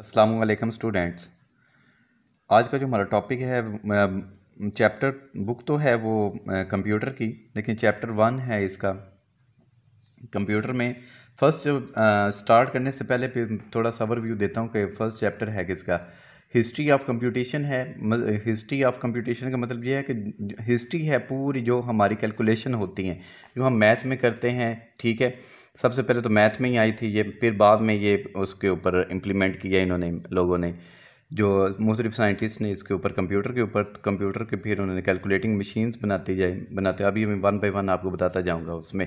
अस्सलाम वालेकुम स्टूडेंट्स आज का जो हमारा टॉपिक है चैप्टर बुक तो है वो कंप्यूटर की लेकिन चैप्टर वन है इसका कंप्यूटर में फ़र्स्ट जो स्टार्ट करने से पहले फिर थोड़ा सा ओवरव्यू देता हूँ कि फ़र्स्ट चैप्टर है किसका हिस्ट्री ऑफ कंप्यूटेशन है हिस्ट्री ऑफ कंप्यूटेशन का मतलब ये है कि हिस्ट्री है पूरी जो हमारी कैलकुलेशन होती हैं जो हम मैथ में करते हैं ठीक है सबसे पहले तो मैथ में ही आई थी ये फिर बाद में ये उसके ऊपर इम्प्लीमेंट किया इन्होंने लोगों ने जो मुख्तलिफ साइंटिस्ट ने इसके ऊपर कंप्यूटर के ऊपर कंप्यूटर के फिर उन्होंने कैलकुलेटिंग मशीन्स बनाती जाए बनाते अभी मैं वन बाई वन आपको बताता जाऊँगा उसमें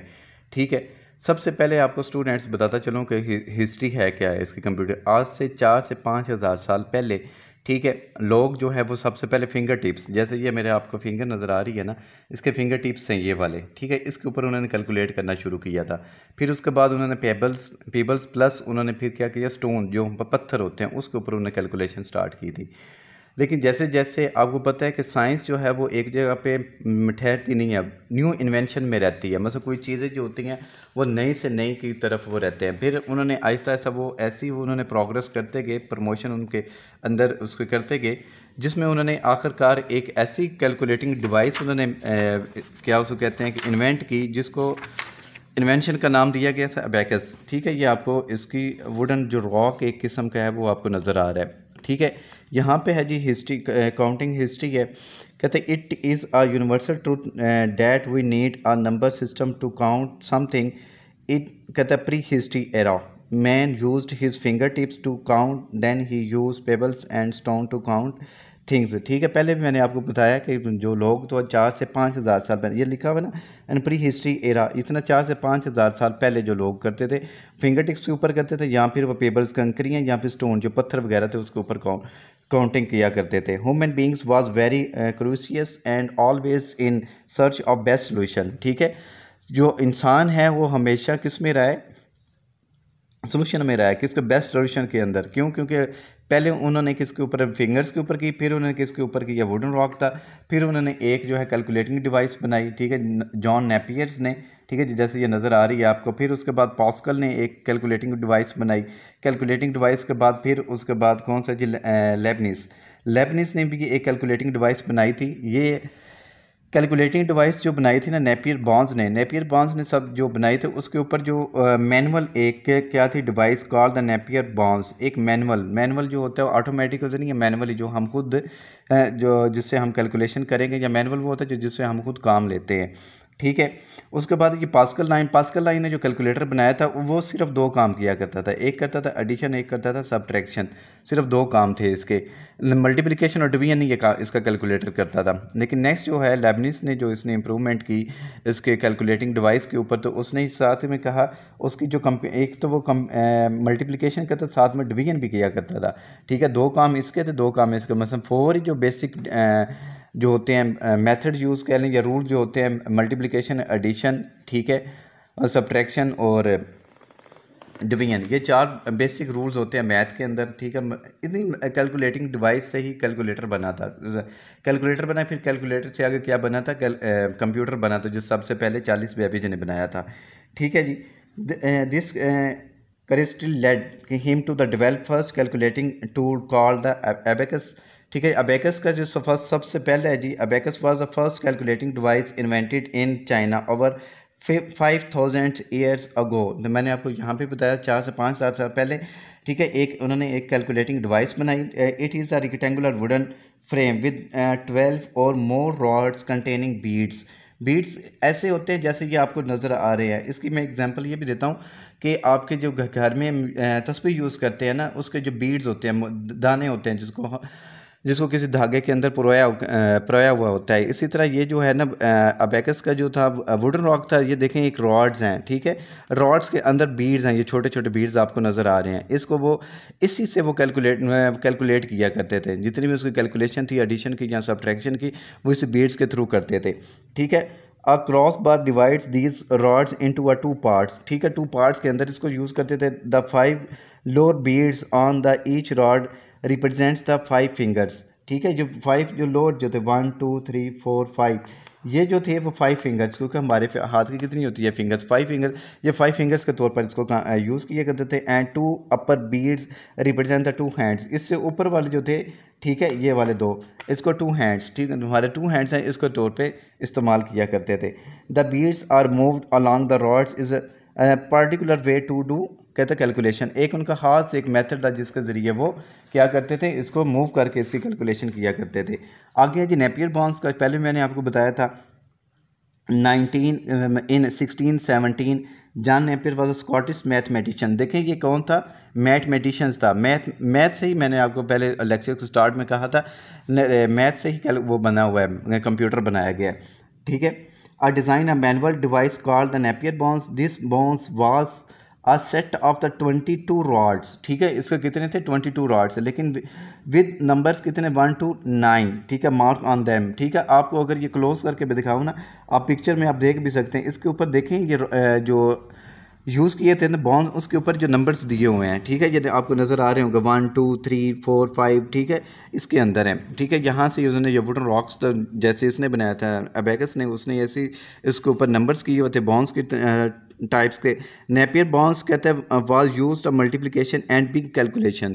ठीक है सबसे पहले आपको स्टूडेंट्स बताता चलूँ कि हिस्ट्री है क्या है इसके कंप्यूटर आज से चार से पाँच हज़ार साल पहले ठीक है लोग जो है वो सबसे पहले फिंगर टिप्स जैसे ये मेरे आपको फिंगर नज़र आ रही है ना इसके फिंगर टिप्स हैं ये वाले ठीक है इसके ऊपर उन्होंने कैलकुलेट करना शुरू किया था फिर उसके बाद उन्होंने पेबल्स पेबल्स प्लस उन्होंने फिर क्या किया स्टोन जो पत्थर होते हैं उसके ऊपर उन्होंने कैलकुलेशन स्टार्ट की थी लेकिन जैसे जैसे आपको पता है कि साइंस जो है वो एक जगह पे ठहरती नहीं है न्यू इन्वेंशन में रहती है मतलब कोई चीज़ें जो होती हैं वो नई से नई की तरफ वो रहते हैं फिर उन्होंने आहिस्ता आहिस्ता वो ऐसी वो उन्होंने प्रोग्रेस करते गए प्रमोशन उनके अंदर उसके करते गए जिसमें उन्होंने आखिरकार एक ऐसी कैलकुलेटिंग डिवाइस उन्होंने क्या उसको कहते हैं कि इन्वेंट की जिसको इन्वेंशन का नाम दिया गया था अबैकस ठीक है ये आपको इसकी वुडन जो रॉक एक किस्म का है वो आपको नज़र आ रहा है ठीक है यहाँ पे है जी हिस्ट्री काउंटिंग हिस्ट्री है कहते it is a universal truth that we need a number system to count something it कहते prehistory era man use his finger tips to count then he use pebbles and stone to count things ठीक है पहले भी मैंने आपको बताया कि जो लोग तो चार से पाँच हज़ार साल पहले ये लिखा हुआ ना एंड प्री हिस्ट्री एरा इतना चार से पाँच हज़ार साल पहले जो लोग करते थे फिंगर टिप्स के ऊपर करते थे या फिर वो पेपर्स कंकरियाँ या फिर स्टोन जो पत्थर वगैरह थे उसके ऊपर कौन काउंटिंग किया करते थे human beings was very curious and always in search of best solution ठीक है जो इंसान है वो हमेशा किस में रहा है सोल्यूशन में रहा है किसको बेस्ट सोल्यूशन के अंदर क्यों क्योंकि पहले उन्होंने किसके ऊपर फिंगर्स के ऊपर की फिर उन्होंने किसके ऊपर की या वुडन रॉक था फिर उन्होंने एक जो है कैलकुलेटिंग डिवाइस बनाई ठीक है जॉन नेपियर्स ने ठीक है जैसे ये नज़र आ रही है आपको फिर उसके बाद पॉस्कल ने एक कैलकुलेटिंग डिवाइस बनाई कैलकुलेटिंग डिवाइस के बाद फिर उसके बाद कौन सा जी लेबनिस लेबनिस ने भी एक कैलकुलेटिंग डिवाइस बनाई थी ये कैलकुलेटिंग डिवाइस जो बनाई थी ना नेपियर बॉन्स ने नेपियर बॉन्स ने सब जो बनाई थे उसके ऊपर जो मैनुअल एक क्या थी device call the Napier bones एक मैनुअल मैनुअल जो होता है ऑटोमेटिक होता नहीं है मैनुअली जो हम खुद जो जिससे हम कैलकुलेशन करेंगे या मैनुअल वो होता है जो जिससे हम खुद काम लेते हैं ठीक है उसके बाद ये पास्कल लाइन पास्कल लाइन ने जो कैलकुलेटर बनाया था वो सिर्फ दो काम किया करता था एक करता था एडिशन एक करता था सब्ट्रैक्शन सिर्फ दो काम थे इसके मल्टीप्लिकेशन और डिवीजन ये का, इसका कैलकुलेटर करता था लेकिन नेक्स्ट जो है लेबनिस ने जो इसने इम्प्रूवमेंट की इसके कैलकुलेटिंग डिवाइस के ऊपर तो उसने साथ में कहा उसकी जो कम एक तो वो मल्टीप्लिकेशन करता साथ में डिवीजन भी किया करता था ठीक है दो काम इसके थे दो काम इसके मतलब फोर जो बेसिक जो होते हैं मेथड यूज़ कह लें या रूल जो होते हैं मल्टीप्लिकेशन एडिशन ठीक है सब्ट्रैक्शन और डिवीजन ये चार बेसिक रूल्स होते हैं मैथ के अंदर ठीक है इतनी कैलकुलेटिंग डिवाइस से ही कैलकुलेटर बना था कैलकुलेटर बना फिर कैलकुलेटर से आगे क्या बना था कंप्यूटर बना था जो सबसे पहले चालीस बेबीज ने बनाया था ठीक है जी this characteristic led him to the develop first calculating tool call the abacus ठीक है अबेकस का जो सफर सबसे पहला है जी abacus was the first calculating device invented in China over five thousand years ago तो मैंने आपको यहाँ पे बताया चार से पाँच सात साल पहले ठीक है एक उन्होंने एक कैलकुलेटिंग डिवाइस बनाई it is a rectangular wooden frame with twelve or more rods containing beads beads ऐसे होते हैं जैसे ये आपको नज़र आ रहे हैं इसकी मैं एग्जांपल ये भी देता हूँ कि आपके जो घर में तस्वीर यूज़ करते हैं ना उसके जो बीड्स होते हैं दाने होते हैं जिसको जिसको किसी धागे के अंदर पुरोया पुराया हुआ होता है इसी तरह ये जो है ना अबेकस का जो था वुडन रॉक था ये देखें एक रॉड्स हैं ठीक है रॉड्स के अंदर बीड्स हैं ये छोटे छोटे बीड्स आपको नज़र आ रहे हैं इसको वो इसी से वो कैलकुलेट कैलकुलेट किया करते थे जितनी भी उसकी कैलकुलेशन थी एडिशन की या सब्ट्रैक्शन की वो इसी बीड्स के थ्रू करते थे ठीक है a cross bar divides these rods to a two parts ठीक है टू पार्ट्स के अंदर इसको यूज़ करते थे the five lower beads on the each rod represents the five fingers ठीक है जो फाइव जो लोड जो थे one two three four five ये जो थे वो फाइव फिंगर्स क्योंकि हमारे हाथ की कितनी होती है फिंगर्स फाइव फिंगर्स ये फाइव फिंगर्स के तौर पर इसको यूज़ uh, किया करते थे and two upper beads represent the two hands इससे ऊपर वाले जो थे ठीक है ये वाले दो इसको टू हैंड्स ठीक है हमारे टू हैंड्स हैं इसको तौर पे इस्तेमाल किया करते थे the beads are moved along the rods is particular way to do कहते कैलकुलेशन एक उनका खास एक मेथड था जिसके ज़रिए वो क्या करते थे इसको मूव करके इसकी कैलकुलेशन किया करते थे आगे है जी नेपियर बॉन्स का पहले मैंने आपको बताया था nineteen in sixteen seventeen John Napier was a Scottish mathematician देखिए ये कौन था मैथमेटिशियंस था मैथ मैथ से ही मैंने आपको पहले लेक्चर के स्टार्ट में कहा था मैथ से ही वो बना हुआ है कंप्यूटर बनाया गया है ठीक है आ design a manual device call the Napier bones this bones was a set of the twenty two rods ठीक है इसका कितने थे ट्वेंटी टू रॉड्स लेकिन विद नंबर्स कितने वन टू नाइन ठीक है मार्क ऑन दैम ठीक है आपको अगर ये क्लोज करके भी दिखाऊँ ना आप पिक्चर में आप देख भी सकते हैं इसके ऊपर देखें ये जो यूज़ किए थे ना बॉन्स उसके ऊपर जो नंबर्स दिए हुए हैं ठीक है यदि आपको नज़र आ रहे होंगे one two three four five ठीक है इसके अंदर है ठीक है यहाँ से उसने ये वुडन रॉक्स तो जैसे इसने बनाया था अबेकस ने उसने ऐसे इसके ऊपर नंबर्स किए हुए थे बॉन्स के टाइप्स के नेपियर बॉन्स कहते हैं was use multiplication and big calculation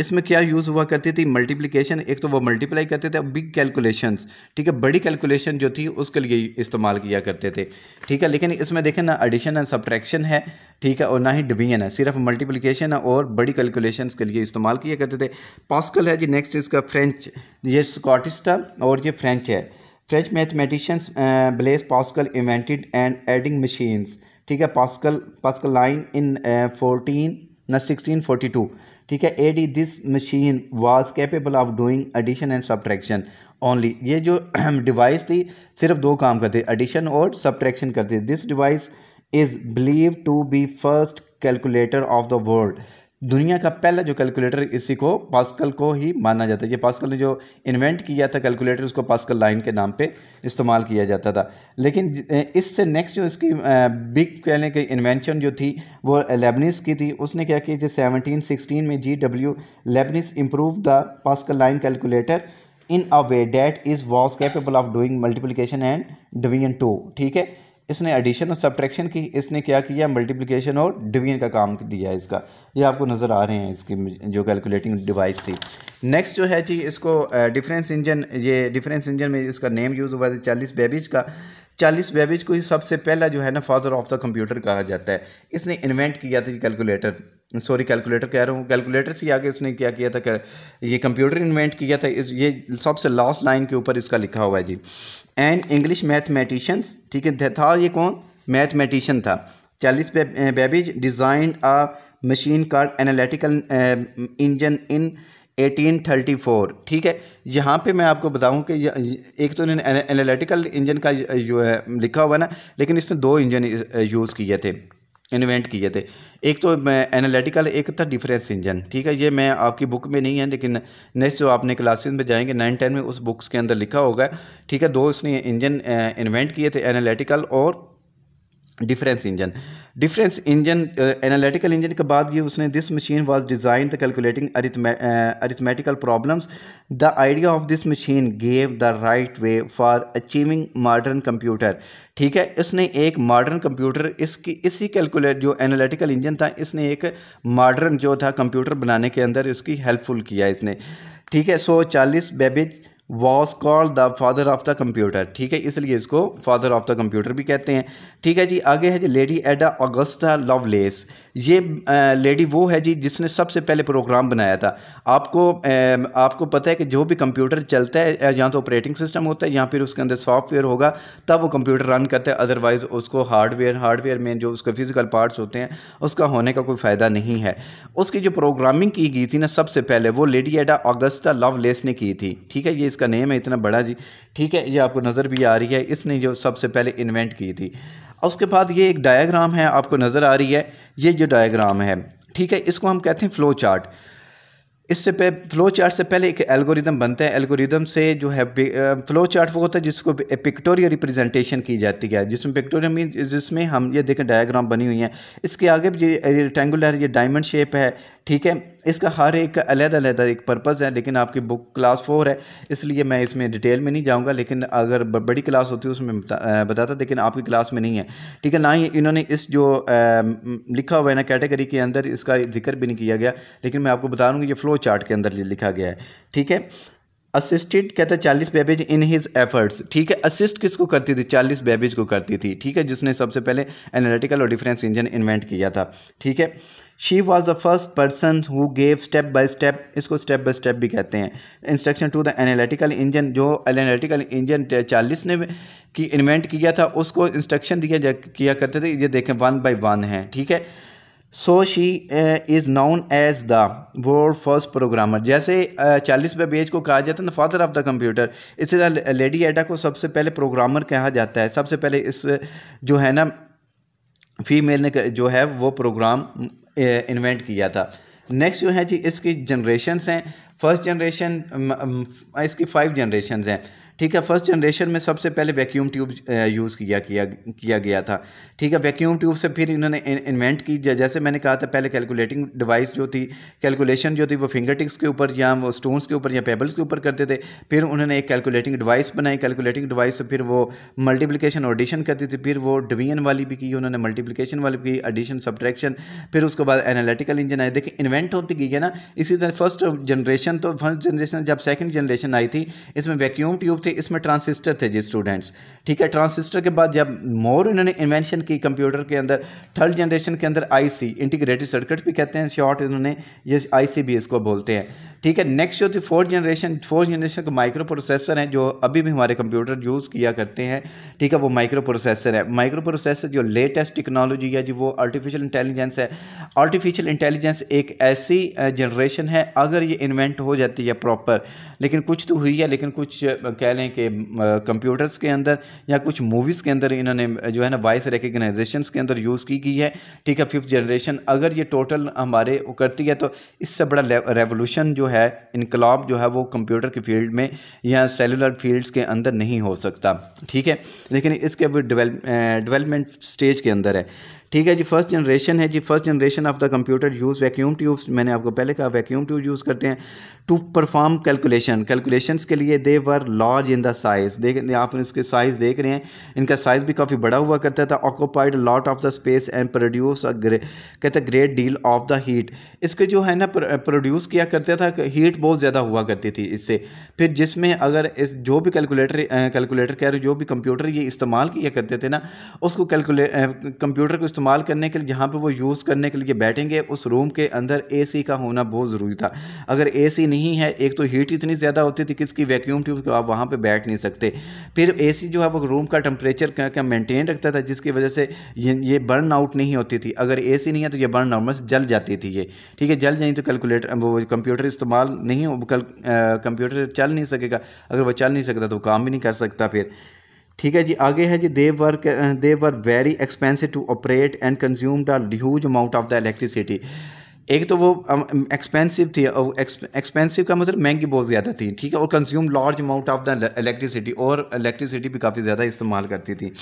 इसमें क्या यूज़ हुआ करती थी मल्टीप्लिकेशन एक तो वो मल्टीप्लाई करते थे और बिग कैलकुलेशंस ठीक है बड़ी कैलकुलेशन जो थी उसके लिए इस्तेमाल किया करते थे ठीक है लेकिन इसमें देखें ना एडिशन एंड सब्ट्रैक्शन है ठीक है और ना ही डिवीजन है सिर्फ मल्टीप्लिकेशन और बड़ी कैलकुलेशंस के लिए इस्तेमाल किया करते थे पॉस्कल है जी नेक्स्ट इसका फ्रेंच ये स्कॉटिश था और ये फ्रेंच है French mathematicians Blaise Pascal invented and adding machines ठीक है Pascal Pascaline in fourteen न सिक्सटीन फोर्टी टू ठीक है AD this machine was capable of doing addition and subtraction only ये जो डिवाइस थी सिर्फ दो काम करते एडिशन और सब्ट्रैक्शन करते this device is believe to be first calculator of the world दुनिया का पहला जो कैलकुलेटर इसी को पास्कल को ही माना जाता है ये पास्कल ने जो इन्वेंट किया था कैलकुलेटर उसको पास्कल लाइन के नाम पे इस्तेमाल किया जाता था लेकिन इससे नेक्स्ट जो इसकी बिग कह लें कि इन्वेंशन जो थी वो लेबनिस की थी उसने क्या किया कि सेवनटीन सिक्सटीन में G W Leibniz improve the Pascaline calculator in a way that is was capable of doing multiplication and division too ठीक है इसने एडिशन और सब्ट्रैक्शन की इसने क्या किया मल्टीप्लिकेशन और डिवीजन का काम दिया इसका ये आपको नज़र आ रहे हैं इसकी जो कैलकुलेटिंग डिवाइस थी नेक्स्ट जो है जी इसको डिफरेंस इंजन ये डिफरेंस इंजन में इसका नेम यूज़ हुआ था चालीस बेबीज का चालीस बेबीज को ही सबसे पहला जो है ना फादर ऑफ द कंप्यूटर कहा जाता है इसने इन्वेंट किया था कैलकुलेटर सॉरी कैलकुलेटर कह रहा हूँ कैलकुलेटर से आगे उसने क्या किया था कर, ये कंप्यूटर इन्वेंट किया था इस ये सबसे लास्ट लाइन के ऊपर इसका लिखा हुआ है जी एंड इंग्लिश मैथमेटिशंस ठीक है था ये कौन मैथमेटिशन था Charles Babbage design a machine called analytical engine in 1834 ठीक है यहाँ पे मैं आपको बताऊँ कि एक तो इन्होंने एनालिटिकल इंजन का जो है लिखा हुआ ना लेकिन इसने दो इंजन यूज़ किए थे इन्वेंट किए थे एक तो एनालिटिकल एक था डिफरेंस इंजन ठीक है ये मैं आपकी बुक में नहीं है लेकिन नेक्स्ट जो आपने क्लासेस में जाएंगे नाइन टेन में उस बुक्स के अंदर लिखा होगा ठीक है दो इसने इंजन इन्वेंट किए थे एनालिटिकल और difference engine difference engine analytical engine के बाद ये उसने this machine was design the calculating arithmetical problems the idea of this machine gave the right way for achieving modern computer ठीक है इसने एक मॉडर्न कंप्यूटर इसकी इसी कैलकुलेट जो एनालिटिकल इंजन था इसने एक मॉडर्न जो था कंप्यूटर बनाने के अंदर इसकी हेल्पफुल किया इसने ठीक है so Charles Babbage was call the father of the computer ठीक है इसलिए इसको फादर ऑफ द कंप्यूटर भी कहते हैं ठीक है जी आगे है जी लेडी एडा ऑगस्टा लवलेस ये लेडी वो है जी जिसने सबसे पहले प्रोग्राम बनाया था आपको आपको पता है कि जो भी कंप्यूटर चलता है या तो ऑपरेटिंग सिस्टम होता है या फिर उसके अंदर सॉफ्टवेयर होगा तब वो कंप्यूटर रन करता है अदरवाइज़ उसको हार्डवेयर हार्डवेयर में जो उसके फिज़िकल पार्ट्स होते हैं उसका होने का कोई फ़ायदा नहीं है उसकी जो प्रोग्रामिंग की गई थी ना सबसे पहले वो लेडी एडा अगस्ता लवलेस ने की थी ठीक है ये इसका नेम है इतना बड़ा जी ठीक है ये आपको नज़र भी आ रही है इसने जो सबसे पहले इन्वेंट की थी और उसके बाद ये एक डायाग्राम है आपको नज़र आ रही है ये जो डायाग्राम है ठीक है इसको हम कहते हैं फ़्लो चार्ट इससे पे फ्लो चार्ट से पहले एक एल्गोरिदम बनता है एल्गोरिदम से जो है फ्लो चार्ट वो होता है जिसको पिक्टोरियल रिप्रेजेंटेशन की जाती है जिसमें पिक्टोरियल मीन जिसमें हम ये देखें डायग्राम बनी हुई है इसके आगे ये रेक्टेंगुलर ये डायमंड शेप है ठीक है इसका हर एक अलग अलग एक पर्पज़ है लेकिन आपकी बुक क्लास फोर है इसलिए मैं इसमें डिटेल में नहीं जाऊंगा लेकिन अगर बड़ी क्लास होती है उसमें बताता लेकिन आपकी क्लास में नहीं है ठीक है ना ही इन्होंने इस जो आ, लिखा हुआ है ना कैटेगरी के अंदर इसका जिक्र भी नहीं किया गया लेकिन मैं आपको बता दूँगी ये फ़्लो चार्ट के अंदर लिखा गया है ठीक है असिस्टेड कहते हैं चालीस बेबेज इन हिज एफर्ट्स ठीक है असिस्ट किसको करती थी चालीस बेबेज को करती थी ठीक है जिसने सबसे पहले एनालिटिकल और डिफरेंस इंजन इन्वेंट किया था ठीक है she was the first person who gave step by step इसको स्टेप बाई स्टेप भी कहते हैं instruction to the analytical engine जो एनालिटिकल इंजन चालीस ने की इन्वेंट किया था उसको इंस्ट्रक्शन दिया किया करते थे ये देखें वन बाई वन है ठीक है so she is known as the world first programmer जैसे uh, चालीसवें बेज को कहा जाता है ना फादर ऑफ द कंप्यूटर इसी तरह लेडी एडा को सबसे पहले प्रोग्रामर कहा जाता है सबसे पहले इस जो है ना फीमेल ने जो है वो प्रोग्राम इन्वेंट uh, किया था नेक्स्ट जो है जी इसकी जनरेशन्स हैं फर्स्ट जनरेशन um, um, इसकी फाइव जनरेशन्स हैं ठीक है फर्स्ट जनरेशन में सबसे पहले वैक्यूम ट्यूब यूज़ किया किया किया गया था ठीक है वैक्यूम ट्यूब से फिर इन्होंने इन्वेंट की जैसे मैंने कहा था पहले कैलकुलेटिंग डिवाइस जो थी कैलकुलेशन जो थी वो फिंगर टिक्स के ऊपर या वो स्टोन्स के ऊपर या पेबल्स के ऊपर करते थे फिर उन्होंने एक कैलकुलेटिंग डिवाइस बनाई कैलकुलेटिंग डिवाइस से फिर वो मल्टीप्लीकेशन और एडिशन करती थी फिर वो डिवीजन वाली भी की उन्होंने मल्टीप्लीकेशन वाली की एडिशन सब्ट्रैक्शन फिर उसके बाद एनालिटिकल इंजन आए देखिए इन्वेंट होती गई है ना इसी तरह फर्स्ट जनरेशन तो फर्स्ट जनरेशन जब सेकेंड जनरेशन आई थी इसमें वैक्यूम ट्यूब थे इसमें ट्रांसिस्टर थे जी स्टूडेंट्स ठीक है ट्रांसिस्टर के बाद जब मोर इन्होंने इन्वेंशन की कंप्यूटर के अंदर थर्ड जनरेशन के अंदर आईसी इंटीग्रेटेड सर्किट भी कहते हैं शॉर्ट इन्होंने ये आईसी भी इसको बोलते हैं ठीक है नेक्स्ट जो थी फोर्थ जनरेशन फोर्थ जनरेशन का माइक्रो प्रोसेसर है जो अभी भी हमारे कंप्यूटर यूज़ किया करते हैं ठीक है वो माइक्रो प्रोसेसर है माइक्रो प्रोसेसर जो लेटेस्ट टेक्नोलॉजी है जी वो आर्टिफिशियल इंटेलिजेंस है आर्टिफिशियल इंटेलिजेंस एक ऐसी जनरेशन है अगर ये इन्वेंट हो जाती है प्रॉपर लेकिन कुछ तो हुई है लेकिन कुछ कह लें कि कंप्यूटर्स के अंदर या कुछ मूवीज़ के अंदर इन्होंने जो है ना वॉइस रिकगनाइजेशन के अंदर यूज़ की गई है ठीक है फिफ्थ जनरेशन अगर ये टोटल हमारे करती है तो इससे बड़ा रेवोल्यूशन जो है इनकलाब जो है वो कंप्यूटर के फील्ड में या सेलुलर फील्ड्स के अंदर नहीं हो सकता ठीक है लेकिन इसके अब डिवेलपमेंट स्टेज के अंदर है ठीक है जी फर्स्ट जनरेशन है जी first generation of the computer use vacuum tubes मैंने आपको पहले कहा वैक्यूम ट्यूब यूज़ करते हैं टू परफॉर्म कैलकुलेशन कैलकुलेशंस के लिए they were large in the size देख आप इसके साइज़ देख रहे हैं इनका साइज़ भी काफ़ी बड़ा हुआ करता था occupied lot of the space and produce a कहते great deal of the heat इसके जो है ना प्रोड्यूस किया करता था हीट बहुत ज़्यादा हुआ करती थी इससे फिर जिसमें अगर इस जो भी कैलकुलेटर कैलकुलेटर कह रहे जो भी कंप्यूटर ये इस्तेमाल किया करते थे ना उसको कैलकुले कंप्यूटर को इस्तेमाल करने के लिए जहाँ पर वो यूज़ करने के लिए बैठेंगे उस रूम के अंदर ए का होना बहुत ज़रूरी था अगर ए नहीं है एक तो हीट इतनी ज़्यादा होती थी कि इसकी वैक्यूम ट्यूब आप वहाँ पर बैठ नहीं सकते फिर ए जो है वो रूम का टेम्परेचर क्या मेनटेन रखता था जिसकी वजह से ये, ये बर्न आउट नहीं होती थी अगर ए नहीं है तो ये बर्न आउट जल जाती थी ये ठीक है जल जाए तो कैलकुलेटर वो कंप्यूटर इस्तेमाल नहीं कल कंप्यूटर चल नहीं सकेगा अगर वो चल नहीं सकता तो काम भी नहीं कर सकता फिर ठीक है जी आगे है जी they were they were very expensive to operate and consumed a huge amount of the electricity एक तो वो एक्सपेंसिव um, um, थी एक्सपेंसिव का मतलब महंगी बहुत ज़्यादा थी ठीक है और consume large amount of the electricity और इलेक्ट्रिसिटी भी काफ़ी ज़्यादा इस्तेमाल करती थी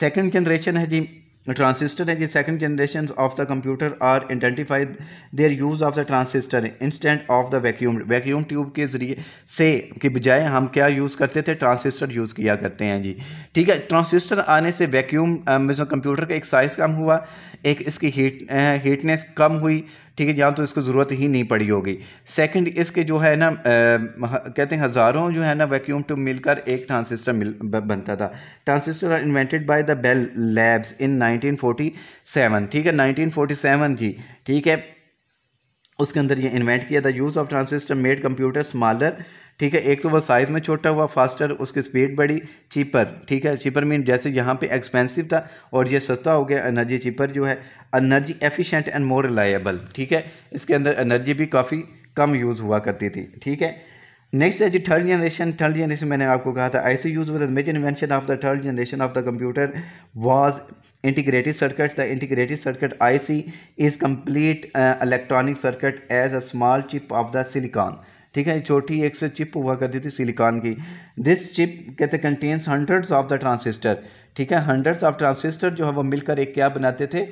सेकंड जनरेशन है जी ट्रांसिस्टर है कि second generation of the computer are identify their use of the transistor instant of the vacuum vacuum tube के जरिए से के बजाय हम क्या यूज़ करते थे ट्रांसिस्टर यूज़ किया करते हैं जी ठीक है ट्रांसिस्टर आने से वैक्यूम कंप्यूटर का एक साइज़ कम हुआ एक इसकी हीट हीटनेस कम हुई ठीक है जहाँ तो इसको ज़रूरत ही नहीं पड़ी होगी सेकंड इसके जो है ना कहते हैं हज़ारों जो है ना वैक्यूम टू मिलकर एक ट्रांसिस्टर मिल बनता था transistor invented by the Bell Labs in 1947 ठीक है 1947 जी ठीक है उसके अंदर ये इन्वेंट किया था use of transistor made computer smaller ठीक है एक तो वो साइज़ में छोटा हुआ फास्टर उसकी स्पीड बढ़ी चीपर ठीक है चीपर मीन जैसे यहाँ पे एक्सपेंसिव था और ये सस्ता हो गया एनर्जी चीपर जो है energy efficient and more reliable ठीक है इसके अंदर एनर्जी भी काफ़ी कम यूज़ हुआ करती थी ठीक है नेक्स्ट है जी थर्ड जनरेशन थर्ड जनरेशन मैंने आपको कहा था I C use with major invention of the third generation of the computer was integrated circuits the integrated circuit IC is complete uh, electronic circuit as a small chip of the silicon ठीक है छोटी एक से chip हुआ करती थी silicon की this chip कहते contains hundreds of the transistor ठीक है हंड्रेड्स ऑफ ट्रांसिस्टर जो है वो मिलकर एक क्या बनाते थे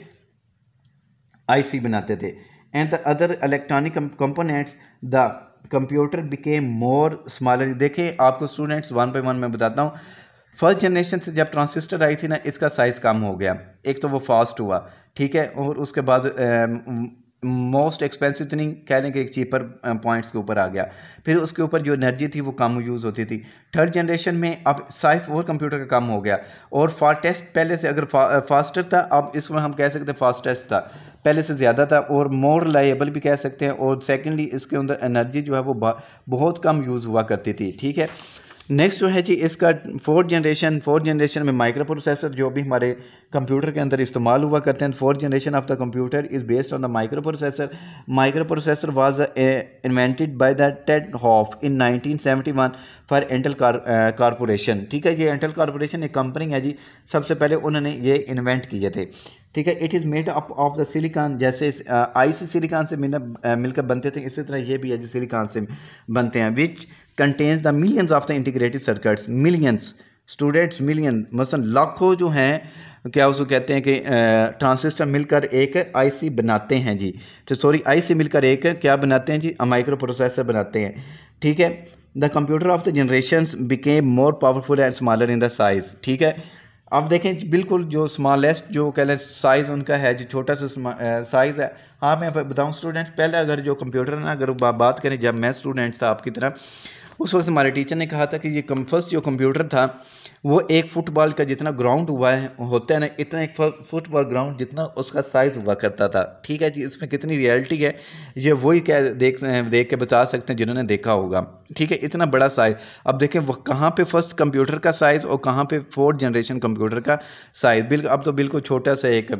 आईसी बनाते थे and the other electronic components the computer became more smaller देखें आपको स्टूडेंट्स वन बाई वन मैं बताता हूँ फर्स्ट जनरेशन से जब ट्रांसिस्टर आई थी ना इसका साइज़ कम हो गया एक तो वो फास्ट हुआ ठीक है और उसके बाद मोस्ट एक्सपेंसिव तो नहीं कह लें कि एक चीपर पॉइंट्स के ऊपर आ गया फिर उसके ऊपर जो एनर्जी थी वो कम यूज़ होती थी थर्ड जनरेशन में अब साइज और कंप्यूटर का कम हो गया और फास्टेस्ट पहले से अगर फा, फास्टर था अब इसमें हम कह सकते हैं फास्टेस्ट था पहले से ज़्यादा था और मोर रिलाइबल भी कह सकते हैं और सेकेंडली इसके अंदर एनर्जी जो है वो बहुत कम यूज़ हुआ करती थी ठीक है नेक्स्ट जो है जी इसका फोर्थ जनरेशन फोर्थ जनरेशन में माइक्रो प्रोसेसर जो भी हमारे कंप्यूटर के अंदर इस्तेमाल हुआ करते हैं fourth generation of the computer is based on the microprocessor micro processor was invented by the Ted Hoff in 1971 for Intel corporation ठीक है ये एंटल कॉरपोरेशन एक कंपनी है जी सबसे पहले उन्होंने ये इन्वेंट किए थे ठीक है it is made up of the silicon जैसे आईसी uh, सिलिकॉन से uh, मिलकर बनते थे इसी तरह ये भी है जी सिलिकॉन से बनते हैं which contains the millions of the integrated circuits millions students million मसलन लाखों जो हैं क्या उसको कहते हैं कि ट्रांसिस्टर मिलकर एक आईसी बनाते हैं जी तो सॉरी आईसी मिलकर एक क्या बनाते हैं जी माइक्रो प्रोसेसर बनाते हैं ठीक है the computer of the generation became more powerful and smaller in the size ठीक है अब देखें बिल्कुल जो स्मॉलेस्ट जो कह लें साइज़ उनका है जो छोटा सा साइज़ है हाँ मैं बताऊँ स्टूडेंट पहले अगर जो कंप्यूटर ना अगर बात करें जब मैं स्टूडेंट था आपकी तरह उस वक्त हमारे टीचर ने कहा था कि ये फर्स्ट जो कंप्यूटर था वो एक फुटबॉल का जितना ग्राउंड हुआ है होता है ना इतना एक फुटबॉल ग्राउंड जितना उसका साइज़ हुआ करता था ठीक है जी इसमें कितनी रियलिटी है ये वही क्या देख देख के बता सकते हैं जिन्होंने देखा होगा ठीक है इतना बड़ा साइज़ अब देखें वो कहाँ पे फर्स्ट कंप्यूटर का साइज़ और कहाँ पे फोर्थ जनरेशन कंप्यूटर का साइज़ बिल्कुल अब तो बिल्कुल छोटा सा एक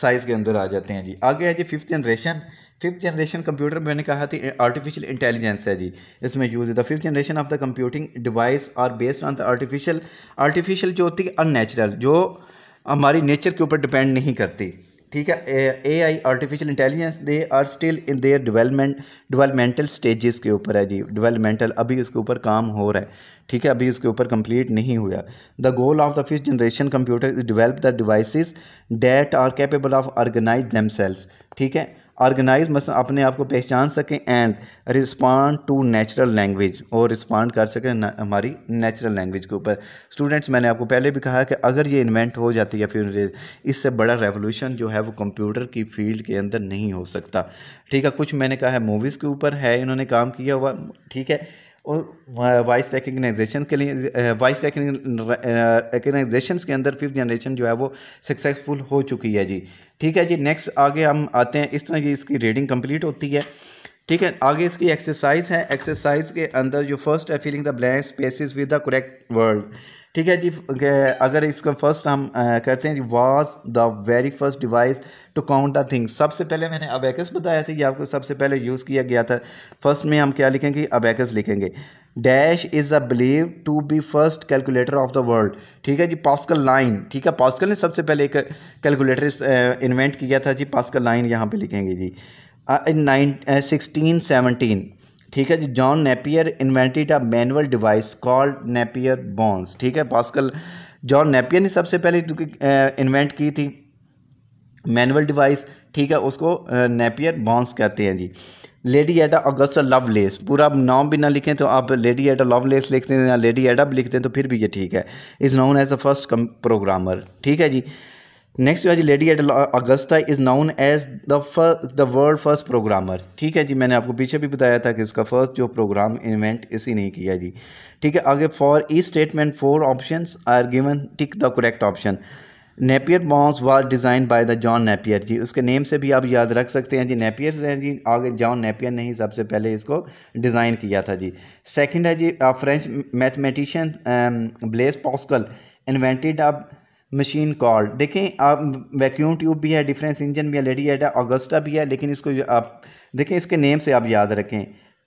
साइज़ के अंदर आ जाते हैं जी आगे है जी fifth generation fifth generation computer मैंने कहा था आर्टिफिशियल इंटेलिजेंस है जी इसमें यूज़ है fifth generation of the computing device are based on the artificial artificial जो होती है अननेचुरल जो हमारी नेचर के ऊपर डिपेंड नहीं करती ठीक है A I artificial intelligence they are still in their development developmental stages के ऊपर है जी डिवेलपमेंटल अभी इसके ऊपर काम हो रहा है ठीक है अभी इसके ऊपर कंप्लीट नहीं हुआ the goal of the fifth generation computer is develop the devices that are capable of organize them ठीक है ऑर्गेनाइज मतलब अपने आप को पहचान सकें and respond to natural language और रिस्पॉन्ड कर सकें हमारी नेचुरल लैंग्वेज के ऊपर स्टूडेंट्स मैंने आपको पहले भी कहा कि अगर ये इन्वेंट हो जाती है फिर इससे बड़ा रेवोल्यूशन जो है वो कंप्यूटर की फील्ड के अंदर नहीं हो सकता ठीक है कुछ मैंने कहा है मूवीज़ के ऊपर है इन्होंने काम किया हुआ ठीक है वॉइस रिकग्नाइजेशन के लिए वॉइस रिकग्नाइजेशन के अंदर फिफ्थ जनरेशन जो है वो सक्सेसफुल हो चुकी है जी ठीक है जी नेक्स्ट आगे हम आते हैं इस तरह की इसकी रीडिंग कंप्लीट होती है ठीक है आगे इसकी एक्सरसाइज है एक्सरसाइज के अंदर जो फर्स्ट है filling the blank spaces with the correct word ठीक है जी अगर इसको फर्स्ट हम कहते करते हैं जी was the very first device to count the thing सबसे पहले मैंने अबैकस बताया था कि आपको सबसे पहले यूज़ किया गया था फर्स्ट में हम क्या लिखेंगे अबैकस लिखेंगे dash is a believe to be first calculator of the world ठीक है जी पास्कल लाइन ठीक है पास्कल ने सबसे पहले एक कैलकुलेटर इन्वेंट किया था जी पास्कल लाइन यहाँ पे लिखेंगे जी इन नाइन सिक्सटीन सेवनटीन ठीक है जी John Napier invented a manual device called Napier bones ठीक है पास्कल जॉन नेपियर ने सबसे पहले इन्वेंट की थी मैनुअल डिवाइस ठीक है उसको नेपियर बॉन्स कहते हैं जी लेडी एडा लव लेस पूरा आप नाम भी ना लिखें तो आप लेडी एडा लेस लिखते हैं या लेडी एडा भी लिखते हैं तो फिर भी ये ठीक है is known as the first programmer ठीक है जी नेक्स्ट जो है जी lady Ada Augusta is known as the the world first programmer ठीक है जी मैंने आपको पीछे भी बताया था कि इसका फर्स्ट जो प्रोग्राम इन्वेंट इसी ने किया जी ठीक है आगे for e statement four option are given tick the correct option Napier bones were design by the John Napier जी उसके नेम से भी आप याद रख सकते हैं जी नेपियर हैं जी आगे जॉन नेपियर ने ही सबसे पहले इसको डिज़ाइन किया था जी सेकेंड है जी French mathematician Blaise Pascal invented अब मशीन कॉल देखें आप वैक्यूम ट्यूब भी है डिफरेंस इंजन भी है लेडी है ऑगस्टा भी है लेकिन इसको आप देखें इसके नेम से आप याद रखें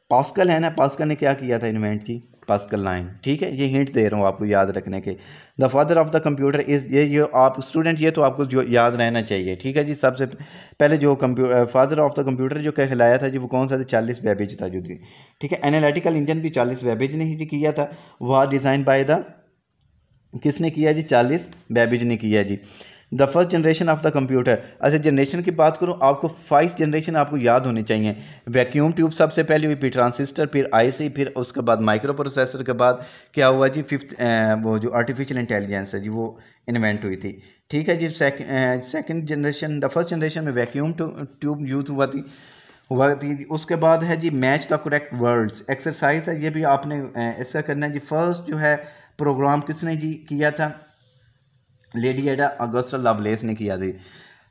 पास्कल है ना पास्कल ने क्या किया था इन्वेंट की पास्कल लाइन ठीक है ये हिंट दे रहा हूँ आपको याद रखने के the father of the computer is ये ये आप स्टूडेंट ये तो आपको जो याद रहना चाहिए ठीक है जी सबसे पहले जो computer father of the computer जो कहलाया था जी वो कौन सा था चालीस वेबेज था जो ठीक है एनालिटिकल इंजन भी चालीस वेबेज ने ही किया था वह डिज़ाइन बाय द किसने किया जी चालीस बेबिज ने किया जी the first generation of the computer अच्छा जनरेशन की बात करूँ आपको फाइव जनरेशन आपको याद होने चाहिए वैक्यूम ट्यूब सबसे पहले हुई फिर ट्रांसिस्टर फिर आईसी फिर उसके बाद माइक्रो प्रोसेसर के बाद क्या हुआ जी फिफ्थ वो जो आर्टिफिशियल इंटेलिजेंस है जी वो इन्वेंट हुई थी ठीक है जी second generation the first generation में वैक्यूम ट्यूब यूज़ हुआ थी हुआ थी उसके बाद है जी match the correct words exercise है ये भी आपने ऐसा करना है जी फर्स्ट जो है प्रोग्राम किसने जी किया था लेडी एडा अगस्ट लवलेस ने किया थी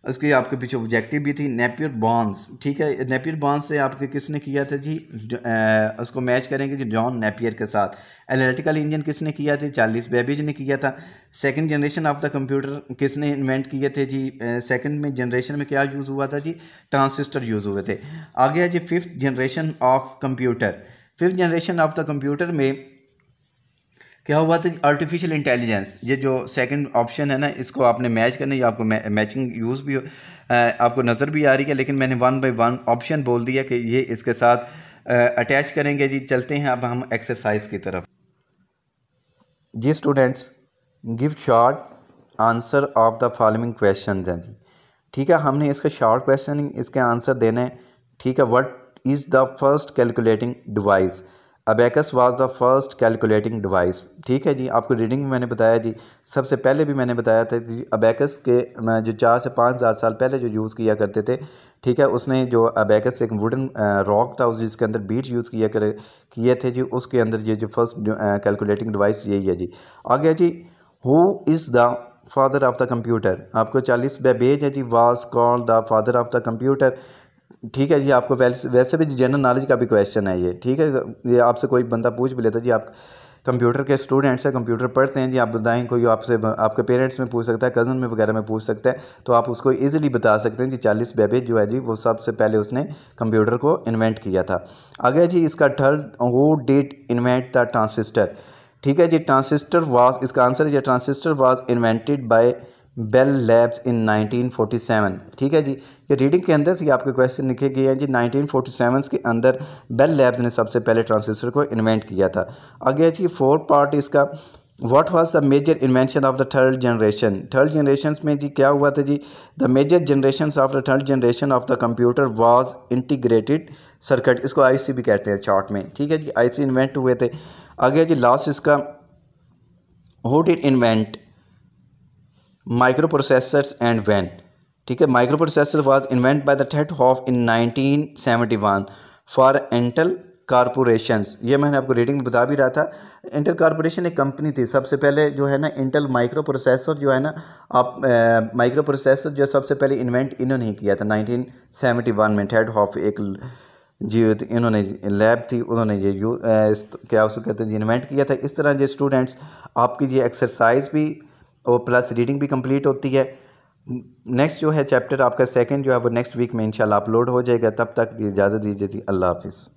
उसकी आपके पीछे ऑब्जेक्टिव भी थी नेपियर बॉन्स ठीक है नेपियर बॉन्स से आपके किसने किया था जी आ, उसको मैच करेंगे जी जॉन नेपियर के साथ एनालिटिकल इंजन किसने किया था चार्लिस बेबीज ने किया था second generation of the computer किसने इन्वेंट किए थे जी सेकंड में जनरेशन में क्या यूज़ हुआ था जी ट्रांसिस्टर यूज़ हुए थे आगे जी fifth generation of computer fifth generation of the computer में क्या हुआ था आर्टिफिशियल इंटेलिजेंस ये जो सेकंड ऑप्शन है ना इसको आपने मैच करना या आपको मैचिंग यूज़ भी आपको नज़र भी आ रही है लेकिन मैंने वन बाई वन ऑप्शन बोल दिया कि ये इसके साथ अटैच करेंगे जी चलते हैं अब हम एक्सरसाइज की तरफ जी students give short answer of the following question हैं जी ठीक है हमने इसका शॉर्ट क्वेश्चन इसके आंसर देने हैं ठीक है what is the first calculating device abacus was the first calculating device ठीक है जी आपको रीडिंग में मैंने बताया जी सबसे पहले भी मैंने बताया था कि अबेकस के जो चार से पाँच हज़ार साल पहले जो यूज़ किया करते थे ठीक है उसने जो अबेकस एक वुडन रॉक था उस जिसके अंदर बीट यूज़ किया कर किए थे जी उसके अंदर ये जो फर्स्ट कैलकुलेटिंग डिवाइस यही है जी आ गया जी who is the father of the computer आपको चालीस बेज है जी was call the father of the computer ठीक है जी आपको वैसे भी जनरल नॉलेज का भी क्वेश्चन है ये ठीक है ये आपसे कोई बंदा पूछ भी लेता जी आप कंप्यूटर के स्टूडेंट्स हैं कंप्यूटर पढ़ते हैं जी आप बताएं कोई आपसे आपके पेरेंट्स में पूछ सकता है कज़न में वगैरह में पूछ सकता है तो आप उसको इजीली बता सकते हैं जी चालीस बेबे जो है जी वो सबसे पहले उसने कंप्यूटर को इन्वेंट किया था अगर जी इसका थर्ड वो डेट इन्वेंट था ट्रांसिस्टर ठीक है जी ट्रांसिस्टर वाज इसका आंसर है जी transistor was invented by Bell Labs in 1947 ठीक है जी ये रीडिंग के अंदर से आपके क्वेश्चन लिखे गए हैं जी 1947 के अंदर बेल लैब्स ने सबसे पहले ट्रांसिस्टर को इन्वेंट किया था आगे जी फोर पार्ट इसका what was the major invention of the third generation third generation में जी क्या हुआ था जी the major generation of the third generation of the computer was integrated circuit इसको आई भी कहते हैं चार्ट में ठीक है जी सी इन्वेंट हुए थे आगे जी लास्ट इसका who did invent micro processors and when ठीक है micro processor was invent by the Ted Hoff in one for Intel corporations ये मैंने आपको रीडिंग में बता भी रहा था इंटर कारपोरेशन एक कंपनी थी सबसे पहले जो है ना इंटल माइक्रो प्रोसेसर जो है ना आप माइक्रो प्रोसेसर जो सबसे पहले इन्वेंट इन्होंने ही किया था 1971 में टेड हॉफ एक जी इन्होंने लैब थी उन्होंने ये यू क्या उसको कहते हैं इन्वेंट किया था इस तरह जो स्टूडेंट्स आपकी ये एक्सरसाइज भी और प्लस रीडिंग भी कंप्लीट होती है नेक्स्ट जो है चैप्टर आपका सेकंड जो है वो नेक्स्ट वीक में इंशाल्लाह अपलोड हो जाएगा तब तक इजाज़त दीजिए जी अल्लाह हाफिज़